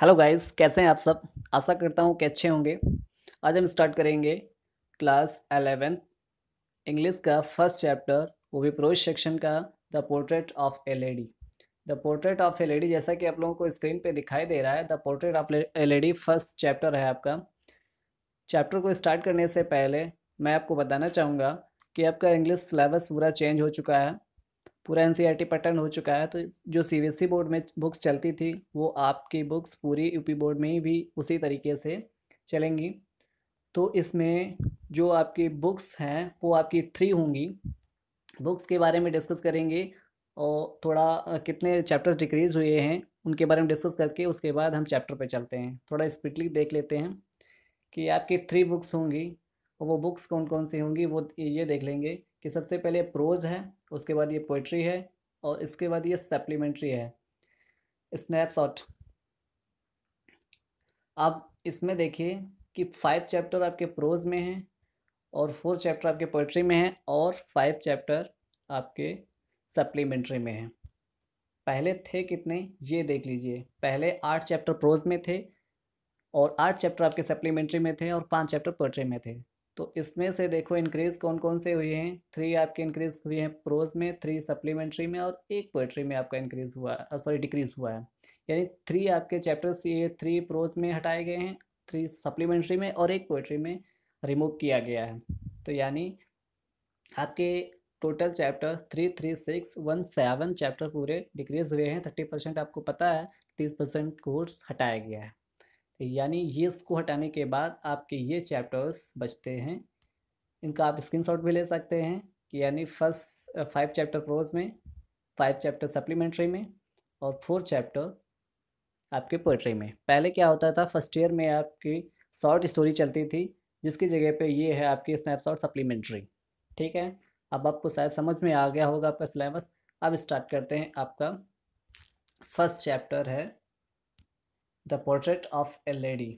Hello guys कैसे हैं आप सब आशा करता हूँ कि अच्छे होंगे आज हम स्टार्ट करेंगे क्लास एलेवेंथ इंग्लिश का फर्स्ट चैप्टर वो भी प्रोज सेक्शन का the portrait of a lady the portrait of a lady जैसा कि आप लोगों को स्क्रीन पे दिखाई दे रहा है the portrait of a lady first chapter है आपका चैप्टर को स्टार्ट करने से पहले मैं आपको बताना चाहूँगा कि आपका इंग्लिश सिलेबस पूरा चेंज हो चुका है पूरा एन e पैटर्न हो चुका है तो जो सी बोर्ड e में बुक्स चलती थी वो आपकी बुक्स पूरी यूपी बोर्ड में ही भी उसी तरीके से चलेंगी तो इसमें जो आपकी बुक्स हैं वो आपकी थ्री होंगी बुक्स के बारे में डिस्कस करेंगे और थोड़ा कितने चैप्टर्स डिक्रीज हुए हैं उनके बारे में डिस्कस करके उसके बाद हम चैप्टर पे चलते हैं थोड़ा स्पीडली देख लेते हैं कि आपकी थ्री बुक्स होंगी और वो बुक्स कौन कौन सी होंगी वो ये देख लेंगे कि सबसे पहले प्रोज है उसके बाद ये पोइट्री है और इसके बाद ये सप्लीमेंट्री है स्नैपशॉट आप इसमें देखिए कि फाइव चैप्टर आपके प्रोज में हैं और फोर चैप्टर आपके पोइट्री में हैं और फाइव चैप्टर आपके सप्लीमेंट्री में हैं पहले थे कितने ये देख लीजिए पहले आठ चैप्टर प्रोज में थे और आठ चैप्टर आपके सप्लीमेंट्री में थे और पांच चैप्टर पोइट्री में थे तो इसमें से देखो इंक्रीज कौन कौन से हुए हैं थ्री आपके इंक्रीज हुए हैं प्रोज में थ्री सप्लीमेंट्री में और एक पोइट्री में आपका इंक्रीज हुआ है सॉरी डिक्रीज हुआ है यानी थ्री आपके चैप्टर्स ये थ्री प्रोज में हटाए गए हैं थ्री सप्लीमेंट्री में और एक पोइट्री में रिमूव किया गया है तो यानी आपके total chapter three three six one seven chapter पूरे डिक्रीज हुए हैं थर्टी परसेंट आपको पता है तीस परसेंट कोर्स हटाया गया है यानी ये इसको हटाने के बाद आपके ये चैप्टर्स बचते हैं इनका आप स्क्रीनशॉट भी ले सकते हैं कि यानी फर्स्ट फाइव चैप्टर प्रोज में फाइव चैप्टर सप्लीमेंट्री में और फोर चैप्टर आपके पोइट्री में पहले क्या होता था फर्स्ट ईयर में आपकी शॉर्ट स्टोरी चलती थी जिसकी जगह पे ये है आपकी स्नैपशॉट सप्लीमेंट्री ठीक है अब आपको शायद समझ में आ गया होगा आपका सिलेबस अब स्टार्ट करते हैं आपका फर्स्ट चैप्टर है the portrait of a lady.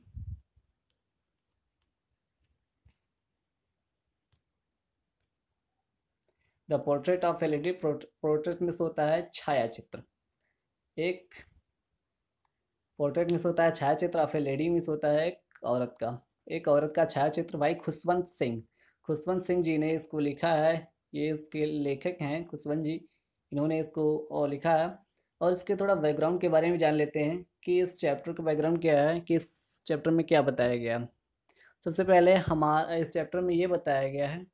The portrait of lady portrait में होता है छाया चित्र एक पोर्ट्रेट में होता है छाया चित्र ऑफ ए लेडी मिस होता है एक औरत का एक औरत का छाया चित्र भाई खुशवंत सिंह खुशवंत सिंह जी ने इसको लिखा है ये इसके लेखक हैं खुशवंत जी इन्होंने इसको और लिखा है और इसके थोड़ा बैकग्राउंड के बारे में जान लेते हैं कि इस चैप्टर का बैकग्राउंड क्या है कि इस चैप्टर में क्या बताया गया है सबसे पहले हमारा इस चैप्टर में ये बताया गया है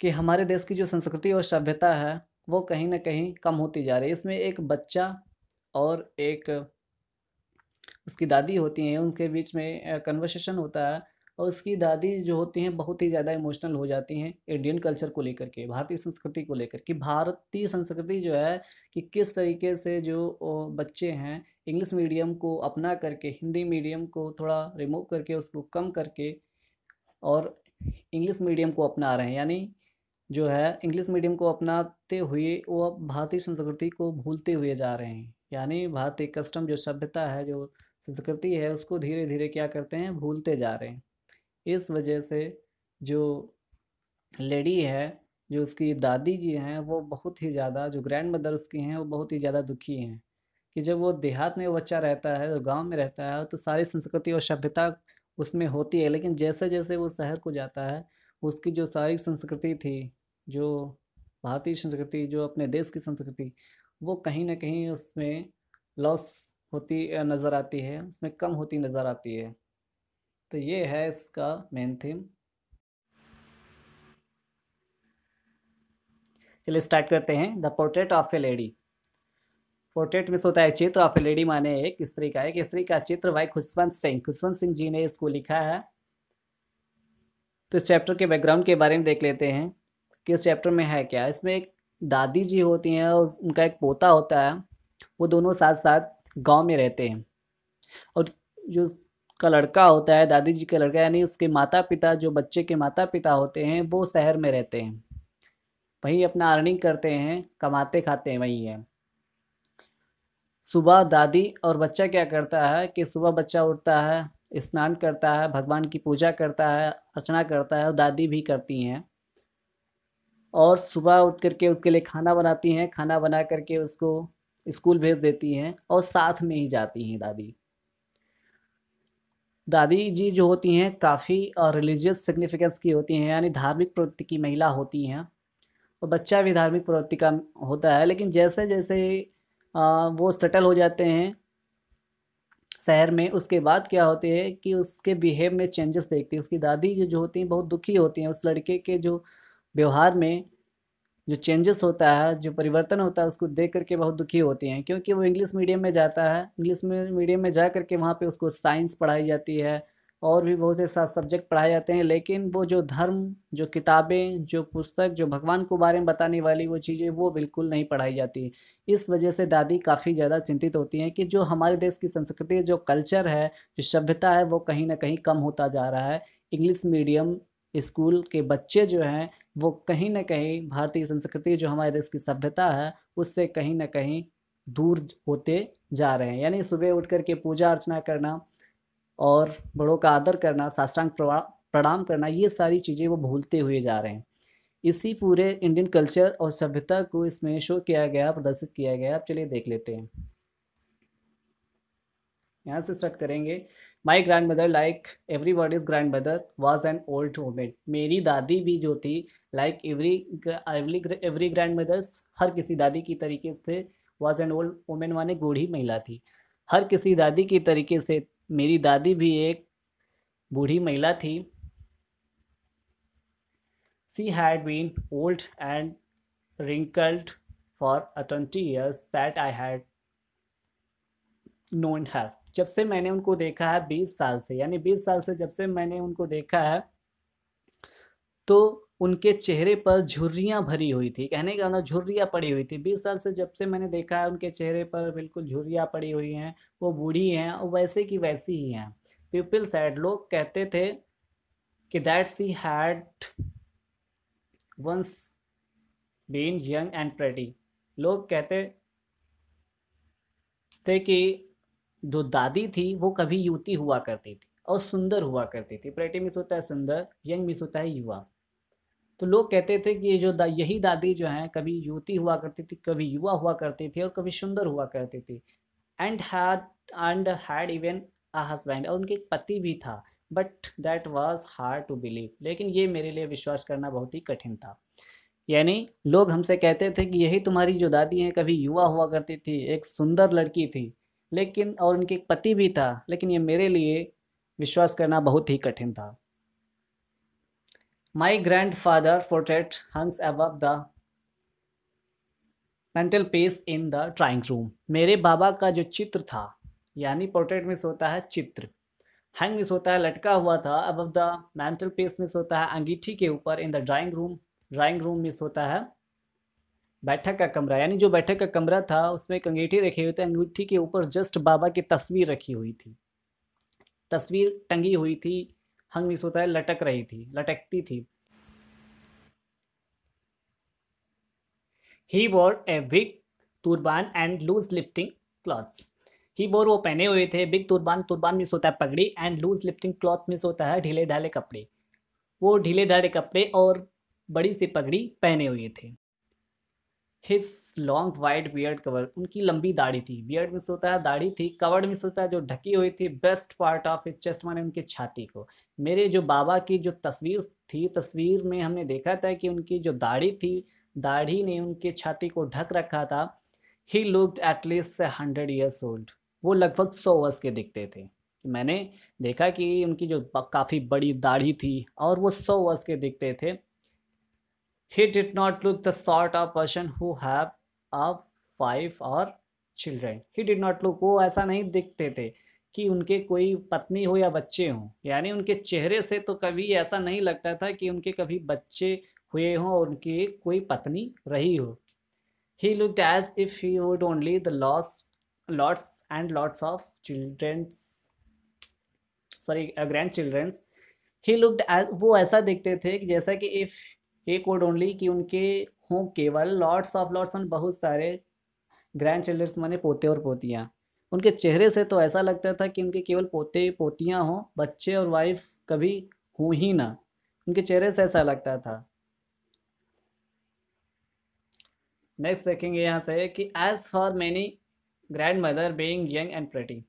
कि हमारे देश की जो संस्कृति और सभ्यता है वो कहीं ना कहीं कम होती जा रही है इसमें एक बच्चा और एक उसकी दादी होती हैं उनके बीच में कन्वर्सेशन होता है और उसकी दादी जो होती हैं बहुत ही ज़्यादा इमोशनल हो जाती हैं इंडियन कल्चर को लेकर के भारतीय संस्कृति को लेकर के भारतीय संस्कृति जो है कि किस तरीके से जो बच्चे हैं इंग्लिश मीडियम को अपना करके हिंदी मीडियम को थोड़ा रिमूव करके उसको कम करके और इंग्लिश मीडियम को अपना रहे हैं यानी जो है इंग्लिश मीडियम को अपनाते हुए वो अब भारतीय संस्कृति को भूलते हुए जा रहे हैं यानी भारतीय कस्टम जो सभ्यता है जो संस्कृति है उसको धीरे धीरे क्या करते हैं भूलते जा रहे हैं इस वजह से जो लेडी है जो उसकी दादी जी हैं वो बहुत ही ज़्यादा जो ग्रैंड मदर उसकी हैं वो बहुत ही ज़्यादा दुखी हैं कि जब वो देहात में बच्चा रहता है तो गांव में रहता है तो सारी संस्कृति और सभ्यता उसमें होती है लेकिन जैसे जैसे वो शहर को जाता है उसकी जो सारी संस्कृति थी जो भारतीय संस्कृति जो अपने देश की संस्कृति वो कहीं ना कहीं उसमें लॉस होती नज़र आती है उसमें कम होती नज़र आती है तो ये है इसका मेन थीम चलिए स्टार्ट करते हैं the portrait of a lady portrait में होता है चित्र ऑफ लेडी माने एक स्त्री का एक स्त्री का चित्र भाई खुशवंत सिंह खुशवंत सिंह जी ने इसको लिखा है तो इस चैप्टर के बैकग्राउंड के बारे में देख लेते हैं कि इस चैप्टर में है क्या इसमें एक दादी जी होती हैं और उनका एक पोता होता है वो दोनों साथ साथ गांव में रहते हैं और जो उसका लड़का होता है दादी जी का लड़का यानी उसके माता पिता जो बच्चे के माता पिता होते हैं वो शहर में रहते हैं वहीं अपना अर्निंग करते हैं कमाते खाते हैं वहीं है सुबह दादी और बच्चा क्या करता है कि सुबह बच्चा उठता है स्नान करता है भगवान की पूजा करता है अर्चना करता है और दादी भी करती हैं और सुबह उठ करके उसके लिए खाना बनाती हैं खाना बना करके उसको स्कूल भेज देती हैं और साथ में ही जाती हैं दादी दादी जी जो होती हैं काफ़ी रिलीजियस सिग्निफिकेंस की होती हैं यानी धार्मिक प्रवृत्ति की महिला होती हैं और बच्चा भी धार्मिक प्रवृत्ति का होता है लेकिन जैसे जैसे वो सेटल हो जाते हैं शहर में उसके बाद क्या होते हैं कि उसके बिहेव में चेंजेस देखते हैं उसकी दादी जो जो होती हैं बहुत दुखी होती हैं उस लड़के के जो व्यवहार में जो चेंजेस होता है जो परिवर्तन होता है उसको देख करके बहुत दुखी होती हैं क्योंकि वो इंग्लिश मीडियम में जाता है इंग्लिश मीडियम में जा करके वहाँ पे उसको साइंस पढ़ाई जाती है और भी बहुत से साथ सब्जेक्ट पढ़ाए जाते हैं लेकिन वो जो धर्म जो किताबें जो पुस्तक जो भगवान को बारे में बताने वाली वो चीज़ें वो बिल्कुल नहीं पढ़ाई जाती इस वजह से दादी काफ़ी ज़्यादा चिंतित होती हैं कि जो हमारे देश की संस्कृति जो कल्चर है जो सभ्यता है वो कहीं ना कहीं कम होता जा रहा है इंग्लिश मीडियम स्कूल के बच्चे जो हैं वो कहीं ना कहीं भारतीय संस्कृति जो हमारे देश की सभ्यता है उससे कहीं ना कहीं दूर होते जा रहे हैं यानी सुबह उठ के पूजा अर्चना करना और बड़ों का आदर करना साष्टांग प्रणाम करना ये सारी चीज़ें वो भूलते हुए जा रहे हैं इसी पूरे इंडियन कल्चर और सभ्यता को इसमें शो किया गया प्रदर्शित किया गया आप चलिए देख लेते हैं यहाँ से स्टार्ट करेंगे my grandmother like every word is grandmother was an old women मेरी दादी भी जो थी like every every every grandmothers हर किसी दादी की तरीके से वॉज एन ओल्ड वोमेन माने बूढ़ी महिला थी हर किसी दादी की तरीके से मेरी दादी भी एक बूढ़ी महिला थी she had been old and wrinkled for a years that I had known known जब से मैंने उनको देखा है बीस साल से यानी बीस साल से जब से मैंने उनको देखा है तो उनके चेहरे पर झुर्रियाँ भरी हुई थी कहने का ना मतलब झुर्रियाँ पड़ी हुई थी बीस साल से जब से मैंने देखा है उनके चेहरे पर बिल्कुल झुर्रियाँ पड़ी हुई हैं वो बूढ़ी हैं और वैसे की वैसी ही हैं पीपल सैड लोग कहते थे कि that she had once been young and pretty लोग कहते थे कि जो दादी थी वो कभी युवती हुआ करती थी और सुंदर हुआ करती थी प्रेटी मिस होता है सुंदर यंग मिस होता है युवा तो लोग कहते थे कि ये जो दा, यही दादी जो हैं कभी युवती हुआ करती थी कभी युवा हुआ करती थी और कभी सुंदर हुआ करती थी and had and had even a husband और उनके एक पति भी था but that was hard to believe लेकिन ये मेरे लिए विश्वास करना बहुत ही कठिन था यानी लोग हमसे कहते थे कि यही तुम्हारी जो दादी हैं कभी युवा हुआ करती थी एक सुंदर लड़की थी लेकिन और उनके एक पति भी था लेकिन ये मेरे लिए विश्वास करना बहुत ही कठिन था My grandfather portrait hangs above the mantelpiece in the drawing room मेरे बाबा का जो चित्र था यानी पोर्ट्रेट में होता है चित्र हैंग मिस होता है लटका हुआ था अब द मेंटल पेस मिस होता है अंगीठी के ऊपर in the drawing room drawing room मिस होता है बैठक का कमरा यानी जो बैठक का कमरा था उसमें एक अंगीठी रखी हुई थी अंगीठी के ऊपर जस्ट बाबा की तस्वीर रखी हुई थी तस्वीर टंगी हुई थी हंग मिस होता है लटक रही थी लटकती थी he wore a big turban and loose lifting cloth he bore वो पहने हुए थे बिग तुरबान तुरबान मिस होता है पगड़ी एंड लूज लिफ्टिंग क्लॉथ मिस होता है ढीले ढाले कपड़े वो ढीले ढाले कपड़े और बड़ी सी पगड़ी पहने हुए थे his long white beard cover उनकी लंबी दाढ़ी थी बियर्ड मिस होता है दाढ़ी थी कवर्ड मिस होता है जो ढकी हुई थी best part of his chest माने उनकी छाती को मेरे जो बाबा की जो तस्वीर थी तस्वीर में हमने देखा था कि उनकी जो दाढ़ी थी दाढ़ी ने उनकी छाती को ढक रखा था he looked at least hundred years old वो लगभग सौ वर्ष के दिखते थे मैंने देखा कि उनकी जो काफ़ी बड़ी दाढ़ी थी और वो सौ वर्ष के दिखते थे he did not look the sort of person who have a wife or children he did not look वो ऐसा नहीं दिखते थे कि उनके कोई पत्नी हो या बच्चे हों यानी उनके चेहरे से तो कभी ऐसा नहीं लगता था कि उनके कभी बच्चे हुए हों और उनकी कोई पत्नी रही हो he look as if he would only the loss lots and lots of childrens sorry grandchildrens he looked वो ऐसा देखते थे कि जैसा कि इफ़ एक वर्ड ओनली कि उनके हों केवल लॉर्ड्स ऑफ लॉर्ड्स एंड बहुत सारे ग्रैंड चिल्ड्रंस माने पोते और पोतियाँ उनके चेहरे से तो ऐसा लगता था कि उनके केवल पोते पोतियाँ हों बच्चे और वाइफ कभी हों ही ना उनके चेहरे से ऐसा लगता था नेक्स्ट देखेंगे यहाँ से कि as for many grandmother being young and pretty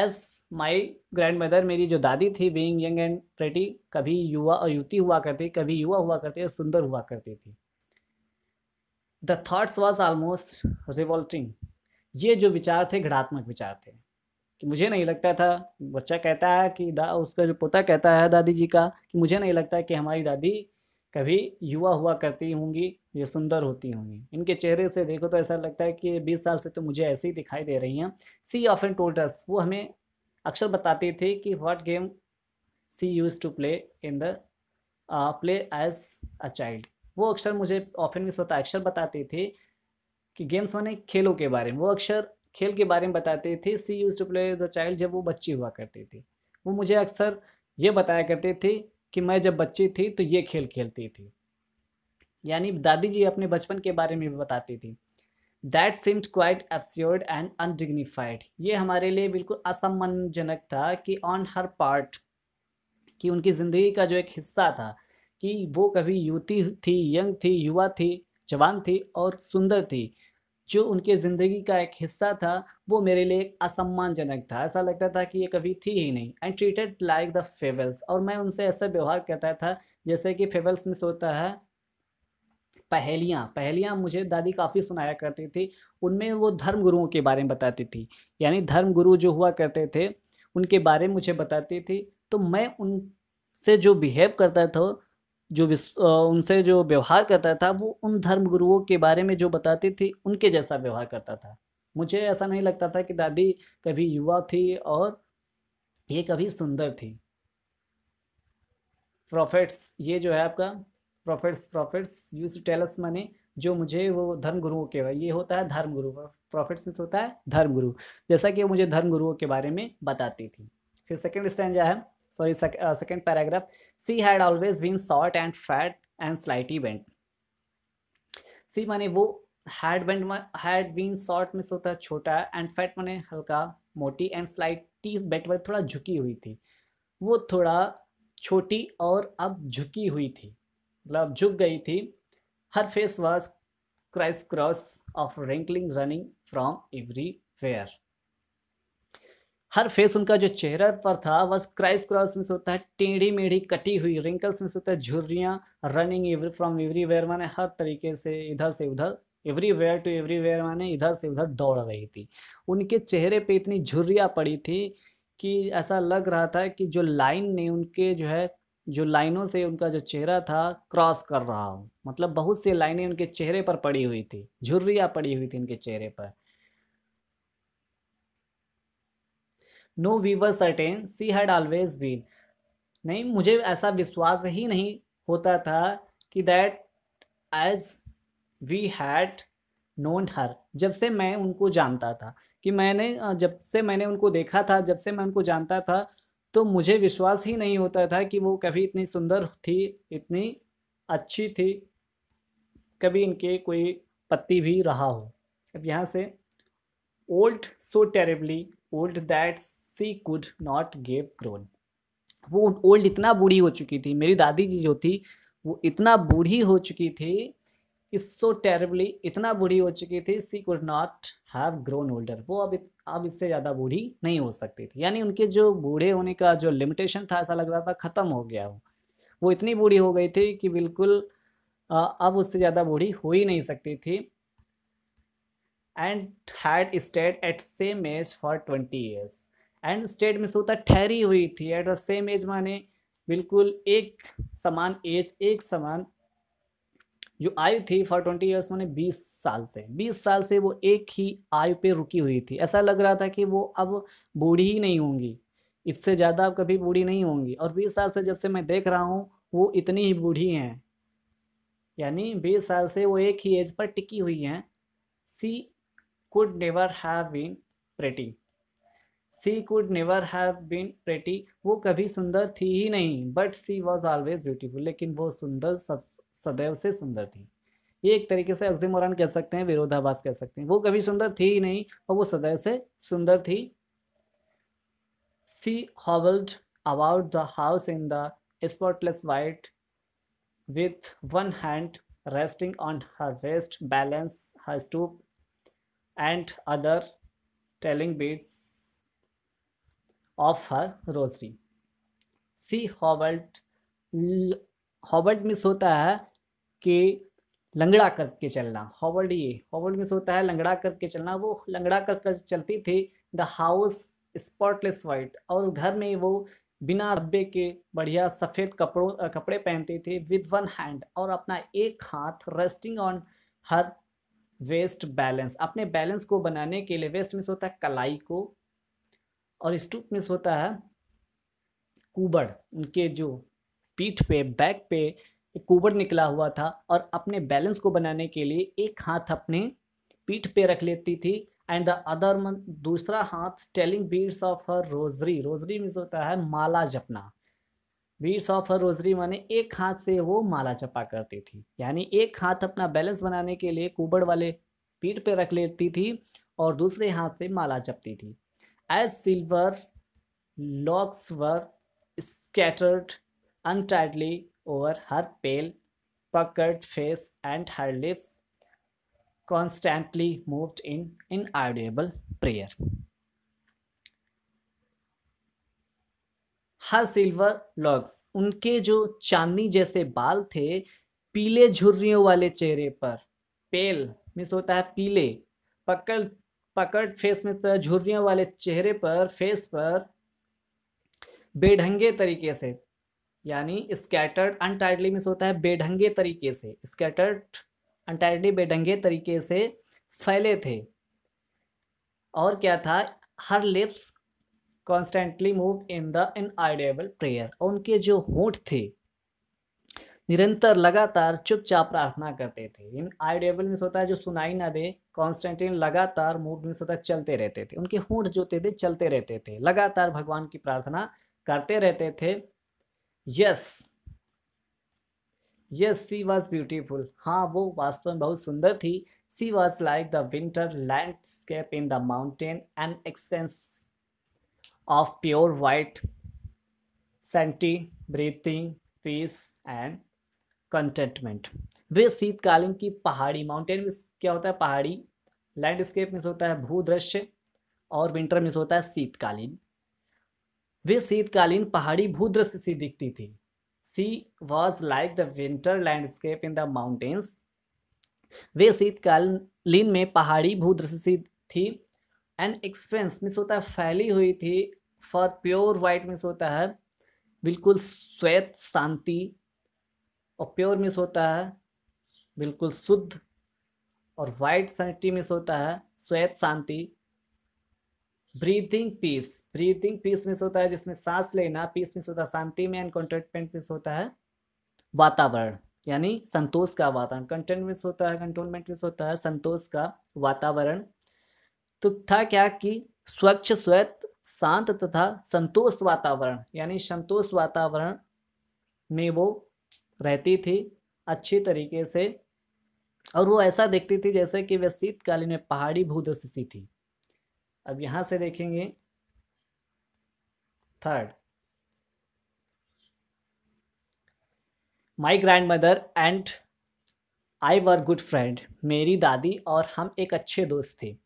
as my grandmother मेरी जो दादी थी बींग यंग एंड प्रेटी कभी युवा और युवती हुआ करती कभी युवा हुआ करती और सुंदर हुआ करती थी the thoughts was almost revolting ये जो विचार थे घृणात्मक विचार थे कि मुझे नहीं लगता था बच्चा कहता है कि दा उसका जो पोता कहता है दादी जी का कि मुझे नहीं लगता कि हमारी दादी कभी युवा हुआ करती होंगी ये सुंदर होती होंगी इनके चेहरे से देखो तो ऐसा लगता है कि बीस साल से तो मुझे ऐसे ही दिखाई दे रही हैं सी ऑफ एन टोल्टस वो हमें अक्सर बताती थी कि what game she used to play in the play as a child वो अक्सर मुझे ऑफिन में स्वतः अक्सर बताती थी कि गेम्स माने खेलों के बारे में वो अक्सर खेल के बारे में बताती थी she used to play the child जब वो बच्ची हुआ करती थी वो मुझे अक्सर ये बताया करती थी कि मैं जब बच्ची थी तो ये खेल खेलती थी यानी दादी जी अपने बचपन के बारे में भी बताती थी that seemed quite absurd and undignified ये हमारे लिए बिल्कुल असम्मानजनक था कि ऑन हर पार्ट कि उनकी ज़िंदगी का जो एक हिस्सा था कि वो कभी युवती थी यंग थी युवा थी जवान थी और सुंदर थी जो उनके ज़िंदगी का एक हिस्सा था वो मेरे लिए एक असम्मानजनक था ऐसा लगता था कि ये कभी थी ही नहीं and treated like the fables और मैं उनसे ऐसा व्यवहार करता था जैसे कि फेवल्स में सोता है पहेलियाँ पहेलियाँ मुझे दादी काफ़ी सुनाया करती थी उनमें वो धर्म गुरुओं के बारे में बताती थी यानी धर्म गुरु जो हुआ करते थे उनके बारे में मुझे बताती थी तो मैं उन से जो बिहेव करता था जो उनसे जो व्यवहार करता था वो उन धर्म गुरुओं के बारे में जो बताती थी उनके जैसा व्यवहार करता था मुझे ऐसा नहीं लगता था कि दादी कभी युवा थी और ये कभी सुंदर थी प्रॉफिट्स ये जो है आपका prophets prophets use tells money जो मुझे वो धर्म गुरुओं के ये होता है धर्म गुरु प्रॉफिट्स मीन्स होता है धर्म गुरु जैसा कि वो मुझे धर्म गुरुओं के बारे में बताती थी फिर सेकेंड स्टैंड है sorry sec uh, second paragraph she had always been short and fat and slightly bent she माने वो had bend had been short मिस होता है छोटा एंड फैट माने हल्का मोटी एंड स्लाइटी बेट पर थोड़ा झुकी हुई थी वो थोड़ा छोटी और अब झुकी हुई थी मतलब झुक गई थी her face was criss cross of wrinkling running from everywhere her face उनका जो चेहरा पर था बस क्राइस क्रॉस में से होता है टेढ़ी मेढ़ी कटी हुई रिंकल्स में से होता है झुर्रियाँ running every from everywhere माने हर तरीके से इधर से उधर everywhere to everywhere माने इधर से उधर दौड़ रही थी उनके चेहरे पे इतनी झुर्रियाँ पड़ी थी कि ऐसा लग रहा था कि जो लाइन ने उनके जो है जो लाइनों से उनका जो चेहरा था क्रॉस कर रहा हूँ मतलब बहुत सी लाइनें उनके चेहरे पर पड़ी हुई थी झुर्रियाँ पड़ी हुई थी उनके चेहरे पर no we were certain she had always been नहीं मुझे ऐसा विश्वास ही नहीं होता था कि that as we had known her जब से मैं उनको जानता था कि मैंने जब से मैंने उनको देखा था जब से मैं उनको जानता था तो मुझे विश्वास ही नहीं होता था कि वो कभी इतनी सुंदर थी इतनी अच्छी थी कभी इनके कोई पति भी रहा हो अब यहाँ से old so terribly old that's she could not gave grown वो ओल्ड इतना बूढ़ी हो चुकी थी मेरी दादी जी जो थी वो इतना बूढ़ी हो चुकी थी इस सो टेरबली इतना बूढ़ी हो चुकी थी she could not have grown older वो अब अब इससे ज़्यादा बूढ़ी नहीं हो सकती थी यानी उनके जो बूढ़े होने का जो लिमिटेशन था ऐसा लग रहा था ख़त्म हो गया वो वो इतनी बूढ़ी हो गई थी कि बिल्कुल अब उससे ज़्यादा बूढ़ी हो ही नहीं सकती थी and had stayed at same age for twenty years and stayed में सोता ठहरी हुई थी एट द सेम एज माने बिल्कुल एक समान एज एक समान जो आयु थी फॉर ट्वेंटी ईयर्स माने बीस साल से बीस साल से वो एक ही आयु पे रुकी हुई थी ऐसा लग रहा था कि वो अब बूढ़ी ही नहीं होंगी इससे ज़्यादा अब कभी बूढ़ी नहीं होंगी और बीस साल से जब से मैं देख रहा हूँ वो इतनी ही बूढ़ी हैं यानी बीस साल से वो एक ही एज पर टिकी हुई हैं she could never have been pretty she could never have been pretty वो कभी सुंदर थी ही नहीं but she was always beautiful लेकिन वो सुंदर सदैव से सुंदर थी ये एक तरीके से ऑक्सीमोरन कह सकते हैं विरोधाभास कह सकते हैं वो कभी सुंदर थी ही नहीं और वो सदैव से सुंदर थी she hovered about the house in the spotless white with one hand resting on her waist balance her stoop and other telling beads of her rosary. See Hobart. Hobart में सोता है कि लंगड़ा करके चलना हॉवर्ड ये हॉवर्ड में सोता है लंगड़ा करके चलना वो लंगड़ा कर, कर चलती थी द हाउस स्पॉटलेस वाइट और घर में वो बिना रब्बे के बढ़िया सफ़ेद कपड़ों कपड़े पहनती थी विद वन हैंड और अपना एक हाथ resting on her waist balance अपने बैलेंस को बनाने के लिए वेस्ट में सोता है कलाई को और स्टूप मिस होता है कुबड़ उनके जो पीठ पे बैक पे कुबड़ निकला हुआ था और अपने बैलेंस को बनाने के लिए एक हाथ अपने पीठ पे रख लेती थी एंड द अदर मन दूसरा हाथ telling beads of her rosary rosary में होता है माला जपना बीड्स ऑफ हर रोजरी माने एक हाथ से वो माला जपा करती थी यानी एक हाथ अपना बैलेंस बनाने के लिए कुबड़ वाले पीठ पे रख लेती थी और दूसरे हाथ पे माला जपती थी As silver locks were scattered untidily over her pale, puckered face, and her lips constantly moved in inaudible prayer. Her silver locks उनके जो चांदनी जैसे बाल थे पीले झुर्रियों वाले चेहरे पर पेल मिस होता है पीले पकड़ पकड़ फेस में झुर्रियों वाले चेहरे पर फेस पर बेढंगे तरीके से यानी स्कैटर्ड अनटाइडली मिस होता है बेढंगे तरीके से स्कैटर्ड अनटाइडली बेढंगे तरीके से फैले थे और क्या था her lips constantly move in the inaudible prayer और उनके जो होंठ थे निरंतर लगातार चुपचाप प्रार्थना करते थे इन आइडियबल मिस होता है जो सुनाई ना दे कॉन्स्टेंटिन लगातार मूड में सदा चलते रहते थे उनके होंठ जोते थे चलते रहते थे लगातार भगवान की प्रार्थना करते रहते थे yes yes she was beautiful हाँ वो वास्तव में बहुत सुंदर थी she was like the winter landscape in the mountain and expanse of pure white serenity breathing peace and contentment वे शीतकालीन की पहाड़ी माउंटेन क्या होता है पहाड़ी लैंडस्केप मिस होता है भू दृश्य और विंटर मिस होता है शीतकालीन वे शीतकालीन पहाड़ी दृश्य सी दिखती थी she was like the winter landscape in the mountains वे शीतकालीन में पहाड़ी दृश्य सी थी एंड एक्सप्रेंस मिस होता है फैली हुई थी फॉर प्योर वाइट मिस होता है बिल्कुल श्वेत शांति और प्योर मिस होता है बिल्कुल शुद्ध और वाइट सेंटी में होता है श्वेत शांति ब्रीथिंग पीस ब्रीथिंग पीस में होता है जिसमें सांस लेना पीस में होता है शांति में एंड कंटेंटमेंट में होता है वातावरण यानी संतोष का वातावरण कंटेंट कंटेनमेंट होता है कंटोनमेंट में होता है संतोष का वातावरण तो था क्या कि स्वच्छ श्वेत शांत तथा संतोष वातावरण यानी संतोष वातावरण में वो रहती थी अच्छी तरीके से और वो ऐसा देखती थी जैसे कि वह शीतकालीन में पहाड़ी भूदस्सी थी अब यहाँ से देखेंगे third my grandmother and I were good friend मेरी दादी और हम एक अच्छे दोस्त थे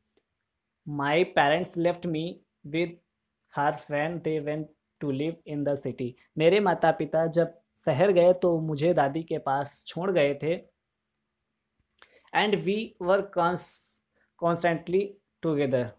my parents left me with her friend they went to live in the city मेरे माता पिता जब शहर गए तो मुझे दादी के पास छोड़ गए थे and we were constantly together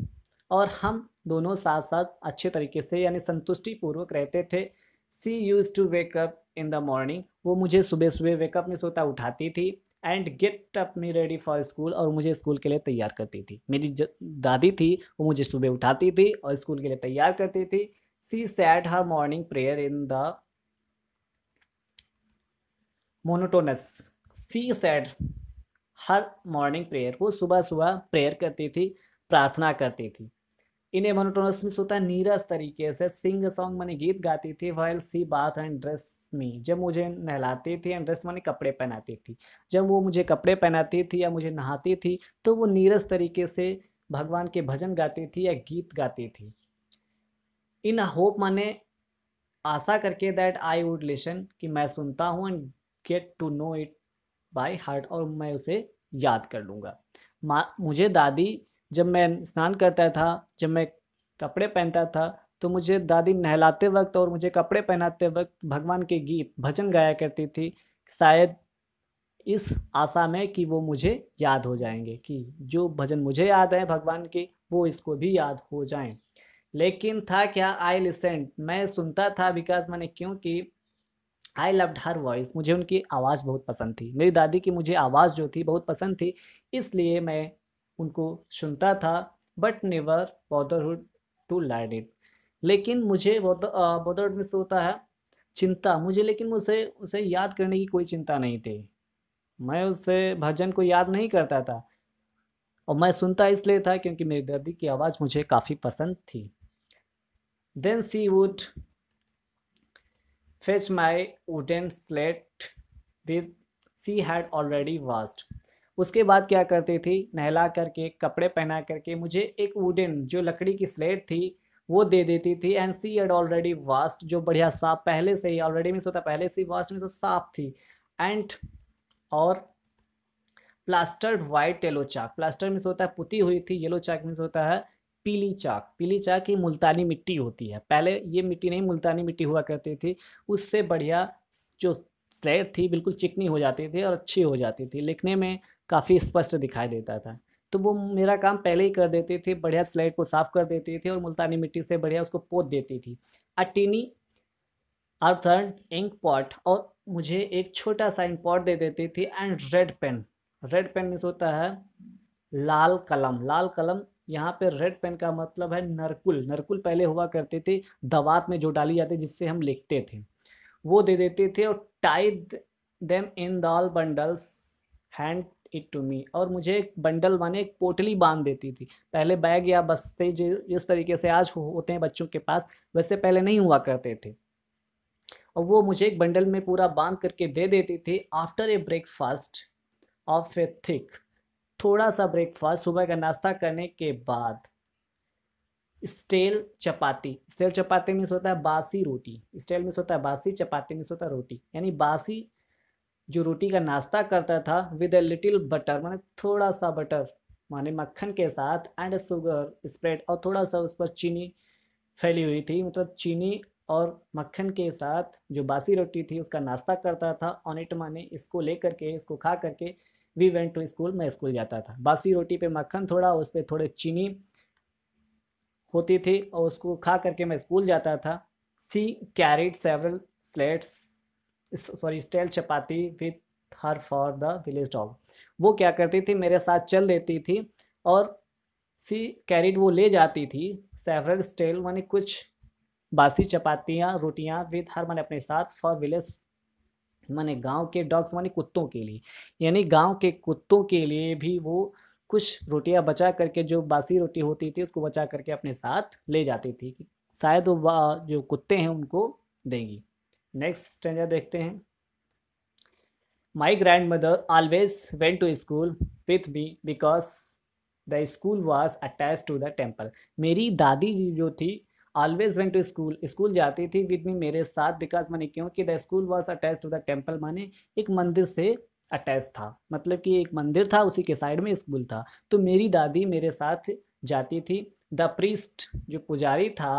और हम दोनों साथ साथ अच्छे तरीके से यानी संतुष्टि पूर्वक रहते थे she used to wake up in the morning वो मुझे सुबह सुबह वेकअप में सोता उठाती थी and get up me ready for school और मुझे स्कूल के लिए तैयार करती थी मेरी दादी थी वो मुझे सुबह उठाती थी और स्कूल के लिए तैयार करती थी she said her morning prayer in the monotonous she said her morning prayer वो सुबह सुबह प्रेयर करती थी प्रार्थना करती थी इन्हें मोनोटोनस में सोता नीरस तरीके से सिंग सॉन्ग मैंने गीत गाती थी while she bath and dress me जब मुझे नहलाती थी एंड ड्रेस मैंने कपड़े पहनाती थी जब वो मुझे कपड़े पहनाती थी या मुझे नहाती थी तो वो नीरस तरीके से भगवान के भजन गाती थी या गीत गाती थी इन होप मैंने आशा करके दैट आई वुड लिसन कि मैं सुनता हूँ and get to know it by heart और मैं उसे याद कर लूँगा माँ मुझे दादी जब मैं स्नान करता था जब मैं कपड़े पहनता था तो मुझे दादी नहलाते वक्त और मुझे कपड़े पहनाते वक्त भगवान के गीत भजन गाया करती थी शायद इस आशा में कि वो मुझे याद हो जाएंगे कि जो भजन मुझे याद है भगवान के वो इसको भी याद हो जाएं लेकिन था क्या आई लिसेंट मैं सुनता था बिकॉज मैंने क्योंकि आई लव्ड हर वॉइस मुझे उनकी आवाज़ बहुत पसंद थी मेरी दादी की मुझे आवाज़ जो थी बहुत पसंद थी इसलिए मैं उनको सुनता था but never bothered to learn it लेकिन मुझे बॉदरहुड में होता है चिंता मुझे लेकिन मुझे उसे याद करने की कोई चिंता नहीं थी मैं उसे भजन को याद नहीं करता था और मैं सुनता इसलिए था क्योंकि मेरी दादी की आवाज़ मुझे काफ़ी पसंद थी then she would fetch my wooden slate with she had already washed उसके बाद क्या करती थी नहला करके कपड़े पहना करके मुझे एक वुडन जो लकड़ी की स्लेट थी वो दे देती थी and she had already washed जो बढ़िया साफ पहले से ही ऑलरेडी मीन्स होता पहले से वास्ट तो साफ थी एंड और plastered white yellow chalk plaster means होता है पुती हुई थी येलो चाक मीन्स होता है पीली चाक पीली चाक की मुल्तानी मिट्टी होती है पहले ये मिट्टी नहीं मुल्तानी मिट्टी हुआ करती थी उससे बढ़िया जो स्लेट थी बिल्कुल चिकनी हो जाती थी और अच्छी हो जाती थी लिखने में काफ़ी स्पष्ट दिखाई देता था तो वो मेरा काम पहले ही कर देते थे बढ़िया स्लेट को साफ कर देते थे और मुल्तानी मिट्टी से बढ़िया उसको पोत देती थी अटीनी अर्थर्न इंक पॉट और मुझे एक छोटा सा इंक पॉट दे देती थी and red pen red pen means होता है लाल कलम लाल कलम यहाँ पे रेड पेन का मतलब है नरकुल नरकुल पहले हुआ करते थे दवात में जो डाली जाती जिससे हम लिखते थे वो दे देते थे और टाइड देम इन दाल bundles hand it to me और मुझे एक बंडल माने एक पोटली बांध देती थी पहले बैग या बस्ते जो जिस तरीके से आज होते हैं बच्चों के पास वैसे पहले नहीं हुआ करते थे और वो मुझे एक बंडल में पूरा बांध करके दे देती थी after a breakfast of a thick थोड़ा सा ब्रेकफास्ट सुबह का नाश्ता करने के बाद स्टेल चपाती स्टेल चपाती में होता है बासी रोटी स्टेल में होता है बासी चपाती में होता है रोटी यानी बासी जो रोटी का नाश्ता करता था विद ए लिटिल बटर माने थोड़ा सा बटर माने मक्खन के साथ एंड शुगर स्प्रेड और थोड़ा सा उस पर चीनी फैली हुई थी मतलब चीनी और मक्खन के साथ जो बासी रोटी थी उसका नाश्ता करता था ऑन इट माने इसको लेकर के इसको खा करके वी वेंट टू स्कूल मैं स्कूल जाता था बासी रोटी पे मक्खन थोड़ा उस पर थोड़े चीनी होती थी और उसको खा करके मैं स्कूल जाता था she carried several slates sorry stale chapati with her for the village dog वो क्या करती थी मेरे साथ चल देती थी और सी कैरिड वो ले जाती थी सेवरल स्टेल मानी कुछ बासी चपातियाँ रोटियाँ विथ हर मैंने अपने साथ फॉर विलेज माने गांव के डॉग्स माने कुत्तों के लिए यानी गांव के कुत्तों के लिए भी वो कुछ रोटियां बचा करके जो बासी रोटी होती थी उसको बचा करके अपने साथ ले जाती थी शायद वो जो कुत्ते हैं उनको देंगी नेक्स्ट स्टेंजा देखते हैं my grandmother always went to school with me because the school was attach to the temple मेरी दादी जी जो थी always went to school school जाती थी विद मी मेरे साथ बिकॉज मैंने क्योंकि the school was attach to the temple माने एक मंदिर से अटैच था मतलब कि एक मंदिर था उसी के साइड में स्कूल था तो मेरी दादी मेरे साथ जाती थी द प्रीस्ट जो पुजारी था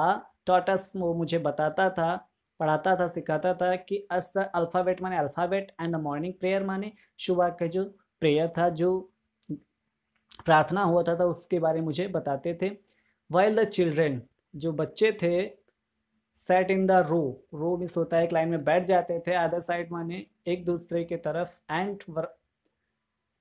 टॉटस वो मुझे बताता था पढ़ाता था सिखाता था कि अस द अल्फ़ाबेट माने alphabet and the morning prayer माने सुबह का जो प्रेयर था जो प्रार्थना हुआ था, था तो उसके बारे में मुझे बताते थे वाइल द चिल्ड्रेन जो बच्चे थे sat in the row row means होता है एक लाइन में बैठ जाते थे अदर साइड माने एक दूसरे के तरफ एंड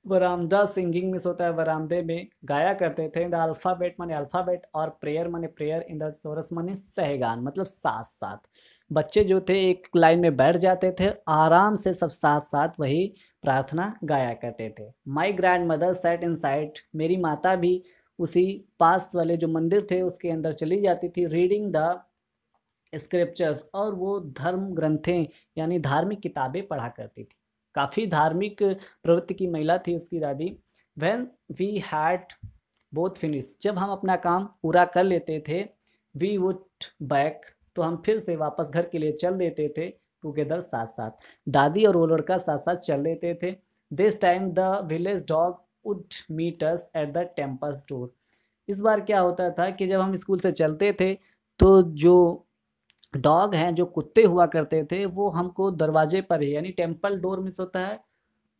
वरामदा सिंगिंग मिस होता है वरामदे में गाया करते थे इन द अल्फ़ाबेट माने अल्फ़ाबेट और प्रेयर माने प्रेयर इन द सोरस माने सहगान मतलब साथ साथ बच्चे जो थे एक लाइन में बैठ जाते थे आराम से सब साथ साथ वही प्रार्थना गाया करते थे my grandmother sat inside मेरी माता भी उसी पास वाले जो मंदिर थे उसके अंदर चली जाती थी रीडिंग द स्क्रिप्चर्स और वो धर्म ग्रंथें यानी धार्मिक किताबें पढ़ा करती थी काफ़ी धार्मिक प्रवृत्ति की महिला थी उसकी दादी when we had both finish जब हम अपना काम पूरा कर लेते थे वी वुड बैक तो हम फिर से वापस घर के लिए चल देते थे टुगेदर साथ साथ दादी और वो लड़का साथ साथ चल देते थे this time the village dog would meet us at the temple store इस बार क्या होता था कि जब हम स्कूल से चलते थे तो जो डॉग हैं जो कुत्ते हुआ करते थे वो हमको दरवाजे पर ही यानी टेम्पल डोर मिस होता है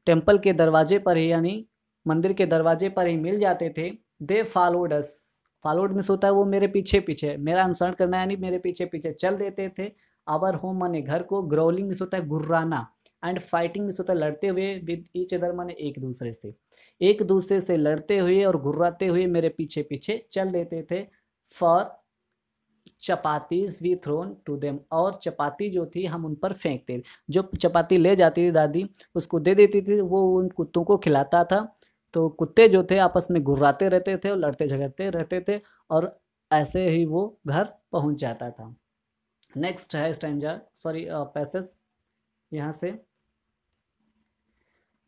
टेम्पल के दरवाजे पर ही यानी मंदिर के दरवाजे पर ही मिल जाते थे they followed us followed means होता है वो मेरे पीछे पीछे मेरा अनुसरण करना यानी मेरे पीछे पीछे चल देते थे आवर होम माने घर को ग्रोलिंग मिस होता है गुर्राना एंड फाइटिंग मीन्स होता है लड़ते हुए विद ईच अदर माने एक दूसरे से एक दूसरे से लड़ते हुए और घुर्राते हुए मेरे पीछे पीछे चल देते थे for chapatis we thrown to them और चपाती जो थी हम उन पर फेंकते थे जो चपाती ले जाती थी दादी उसको दे देती थी वो उन कुत्तों को खिलाता था तो कुत्ते जो थे आपस में घुर्राते रहते थे और लड़ते झगड़ते रहते थे और ऐसे ही वो घर पहुंच जाता था नेक्स्ट है स्टेंजर सॉरी पैसेस यहाँ से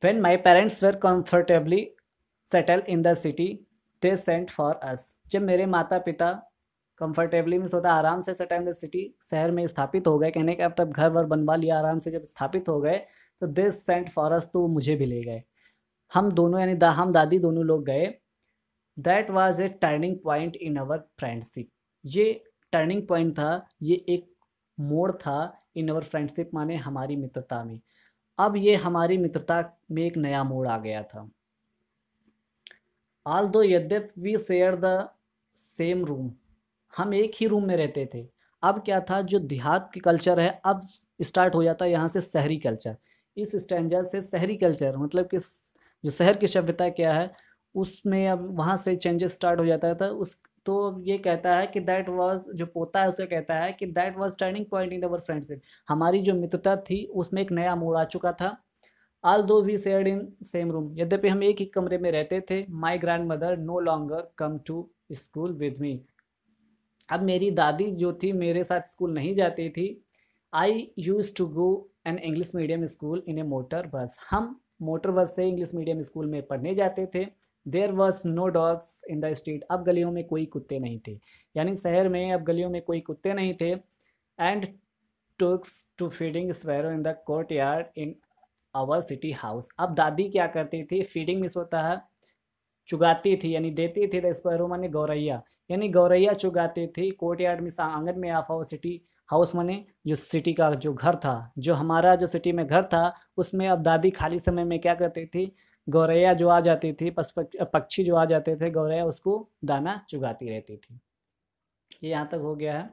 When my parents were comfortably settled in the city, they sent for us. जब मेरे माता पिता कंफर्टेबली मीन्स होता आराम से सेटल इन द सिटी शहर में स्थापित हो गए कहने के अब तब घर वर बनवा लिया आराम से जब स्थापित हो गए तो दे सेंट फॉर अस तो मुझे भी ले गए हम दोनों यानी दा, हम दादी दोनों लोग गए that was a turning point in our friendship ये टर्निंग पॉइंट था ये एक मोड़ था इन अवर फ्रेंडशिप माने हमारी मित्रता में अब ये हमारी मित्रता में एक नया मोड़ आ गया था आल दो यद्यप we share the same room हम एक ही रूम में रहते थे अब क्या था जो देहात के कल्चर है अब स्टार्ट हो जाता है यहाँ से शहरी कल्चर इस स्टैंडर्ड से शहरी कल्चर मतलब कि जो शहर की सभ्यता क्या है उसमें अब वहाँ से चेंजेस स्टार्ट हो जाता था तो उस तो ये कहता है कि दैट वाज जो पोता है उसे कहता है कि that was turning point in our friendship हमारी जो मित्रता थी उसमें एक नया मोड़ आ चुका था although we shared in same room यद्यपि हम एक ही कमरे में रहते थे my grandmother no longer come to school with me अब मेरी दादी जो थी मेरे साथ स्कूल नहीं जाती थी I used to go an English medium school in a motor bus हम मोटर बस से इंग्लिश मीडियम स्कूल में पढ़ने जाते थे there was no dogs in the street अब गलियों में कोई कुत्ते नहीं थे यानी शहर में अब गलियों में कोई कुत्ते नहीं थे and took to feeding sparrows in the courtyard in our city house अब दादी क्या करती थी फीडिंग मिस होता है चुगाती थी यानी देती थी द स्पैरो माने गौरैया यानी गौरैया चुगाती थी कोर्ट यार्ड में आंगन में ऑफ आवर सिटी हाउस माने जो सिटी का जो घर था जो हमारा जो सिटी में घर था उसमें अब दादी खाली समय में क्या करती थी गौरैया जो आ जाती थी पक्षी जो आ जाते थे गौरैया उसको दाना चुगाती रहती थी ये यहाँ तक हो गया है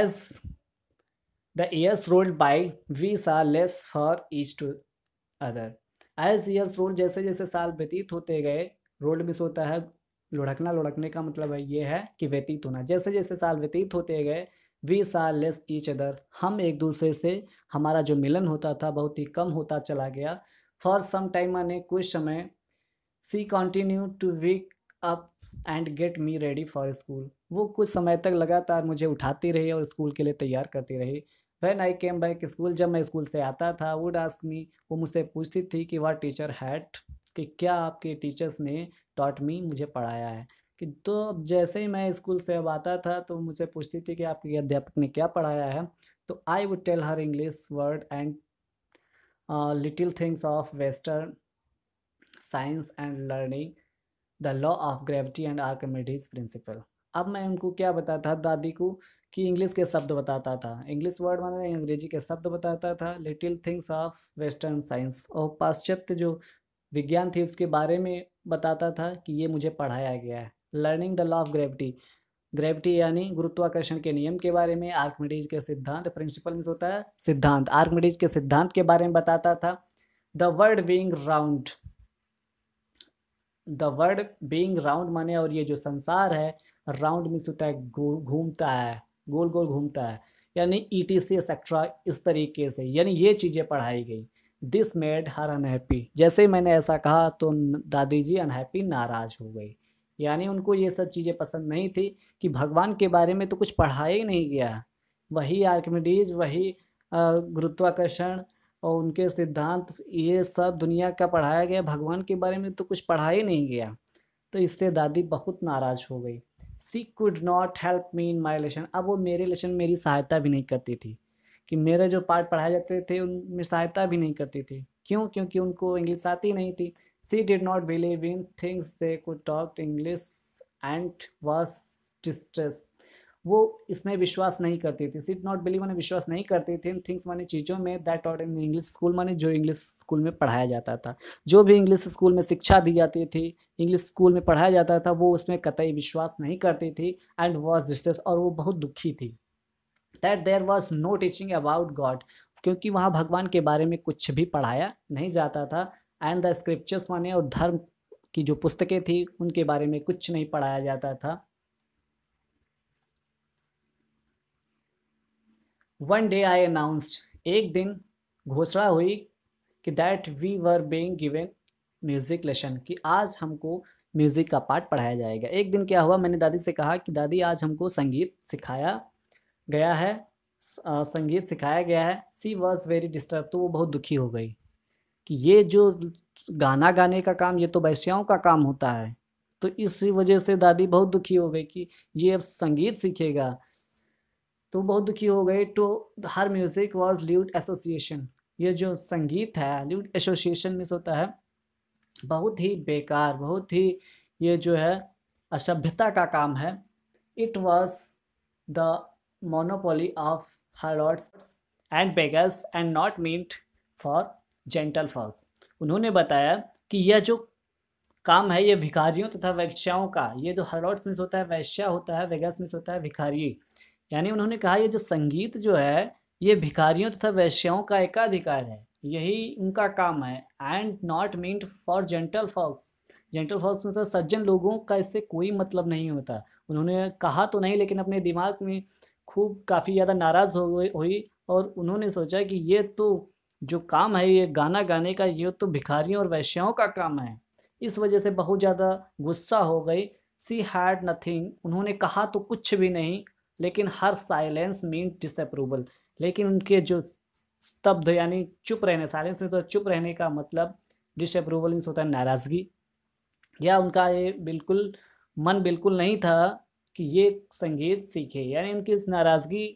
as the years rolled by we saw less for each to other as years roll जैसे जैसे साल व्यतीत होते गए रोल्ड मिस होता है लुढ़कना लुढ़कने का मतलब है ये है कि व्यतीत होना जैसे जैसे साल व्यतीत होते गए वी सार लेस ईच अदर हम एक दूसरे से हमारा जो मिलन होता था बहुत ही कम होता चला गया फॉर सम टाइम माने कुछ समय she continue to wake up and get me ready for school वो कुछ समय तक लगातार मुझे उठाती रही और स्कूल के लिए तैयार करती रही when I came back school जब मैं स्कूल से आता था वुड आस्क मी वो मुझसे पूछती थी कि वह टीचर हैट कि क्या आपके टीचर्स ने टॉट मी मुझे पढ़ाया है कि तो जैसे ही मैं स्कूल से अब आता था तो मुझे पूछती थी कि आपके अध्यापक ने क्या पढ़ाया है तो I would tell her English word and little things of western science and learning the law of gravity and Archimedes principle अब मैं उनको क्या बताता था दादी को कि इंग्लिश के शब्द बताता था इंग्लिश वर्ड मतलब अंग्रेजी के शब्द बताता था little things of western science और पाश्चात्य जो विज्ञान थी उसके बारे में बताता था कि ये मुझे पढ़ाया गया है learning the law of gravity gravity यानी गुरुत्वाकर्षण के नियम के बारे में आर्कमिडीज के सिद्धांत प्रिंसिपल में होता है सिद्धांत आर्कमिडीज के सिद्धांत के बारे में बताता था the world being round the world being round माने और ये जो संसार है राउंड मीन्स होता है घूमता है गोल गोल घूमता है यानी ई टी सी एक्सेट्रा इस तरीके से यानी ये चीज़ें पढ़ाई गई दिस मेड हर अनहैप्पी जैसे ही मैंने ऐसा कहा तो दादी जी अनहैप्पी नाराज हो गई यानी उनको ये सब चीज़ें पसंद नहीं थी कि भगवान के बारे में तो कुछ पढ़ाया ही नहीं गया वही आर्कमिडीज वही गुरुत्वाकर्षण और उनके सिद्धांत ये सब दुनिया का पढ़ाया गया भगवान के बारे में तो कुछ पढ़ाया ही नहीं गया तो इससे दादी बहुत नाराज़ हो गई she could not help me in my lesson अब वो मेरे रिलेशन मेरी सहायता भी नहीं करती थी कि मेरे जो पार्ट पढ़ाए जाते थे उनमें सहायता भी नहीं करती थी क्यों क्योंकि उनको इंग्लिश आती नहीं थी she did not believe in things they could talk English and was distress वो इसमें विश्वास नहीं करती थी सिट नॉट बिलीव माने विश्वास नहीं करती थी इन थिंग्स माने चीज़ों में that taught in English school माने जो इंग्लिश स्कूल में पढ़ाया जाता था जो भी इंग्लिश स्कूल में शिक्षा दी जाती थी इंग्लिश स्कूल में पढ़ाया जाता था वो उसमें कतई विश्वास नहीं करती थी एंड वॉज डिस्ट्रेस और वो बहुत दुखी थी that there was no teaching about God क्योंकि वहाँ भगवान के बारे में कुछ भी पढ़ाया नहीं जाता था एंड द स्क्रिप्चर्स माने और धर्म की जो पुस्तकें थी उनके बारे में कुछ नहीं पढ़ाया जाता था वन डे आई अनाउंस्ड एक दिन घोषणा हुई कि that we were being given music lesson कि आज हमको म्यूज़िक का पार्ट पढ़ाया जाएगा एक दिन क्या हुआ मैंने दादी से कहा कि दादी आज हमको संगीत सिखाया गया है संगीत सिखाया गया है सी वॉज वेरी डिस्टर्ब तो वो बहुत दुखी हो गई कि ये जो गाना गाने का काम ये तो वैश्याओं का काम होता है तो इस वजह से दादी बहुत दुखी हो गई कि ये अब संगीत सीखेगा तो बहुत दुखी हो गई तो her music was lewd association ये जो संगीत है ल्यूट एसोसिएशन में होता है बहुत ही बेकार बहुत ही ये जो है असभ्यता का काम है it was the monopoly of harlots and beggars and not meant for gentle folks उन्होंने बताया कि यह जो काम है ये भिखारियों तथा तो वैश्याओं का ये जो हरलॉट्स मिस होता है वैश्या होता है वेगस मिस होता है भिखारी यानी उन्होंने कहा ये जो संगीत जो है ये भिखारियों तथा तो वैश्याओं का एकाधिकार है यही उनका काम है and not meant for gentle folks gentle folks मतलब सज्जन लोगों का इससे कोई मतलब नहीं होता उन्होंने कहा तो नहीं लेकिन अपने दिमाग में खूब काफ़ी ज़्यादा नाराज़ हो हुई और उन्होंने सोचा कि ये तो जो काम है ये गाना गाने का ये तो भिखारियों और वैश्याओं का काम है इस वजह से बहुत ज़्यादा गुस्सा हो गई सी हैड नथिंग उन्होंने कहा तो कुछ भी नहीं लेकिन हर साइलेंस मीन डिसअप्रूवल लेकिन उनके जो स्तब्ध यानी चुप रहने साइलेंस में तो चुप रहने का मतलब डिसअप्रूवल मीन्स होता है नाराज़गी या उनका ये बिल्कुल मन बिल्कुल नहीं था कि ये संगीत सीखे यानी उनकी इस नाराज़गी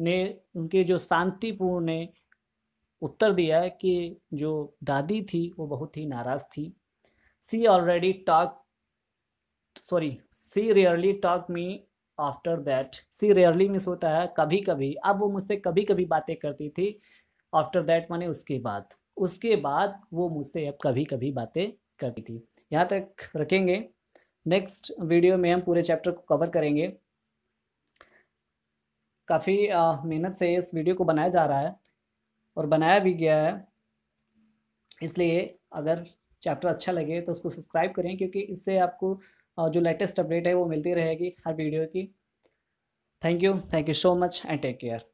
ने उनके जो शांतिपूर्ण ने उत्तर दिया है कि जो दादी थी वो बहुत ही नाराज़ थी she already talk sorry she rarely talk me after that she rarely means होता है कभी कभी अब वो मुझसे कभी कभी बातें करती थी आफ्टर दैट माने उसके बाद उसके बाद वो मुझसे अब कभी कभी बातें करती थी यहाँ तक रखेंगे नेक्स्ट वीडियो में हम पूरे चैप्टर को कवर करेंगे काफ़ी मेहनत से इस वीडियो को बनाया जा रहा है और बनाया भी गया है इसलिए अगर चैप्टर अच्छा लगे तो उसको सब्सक्राइब करें क्योंकि इससे आपको जो लेटेस्ट अपडेट है वो मिलती रहेगी हर वीडियो की thank you thank you so much and take care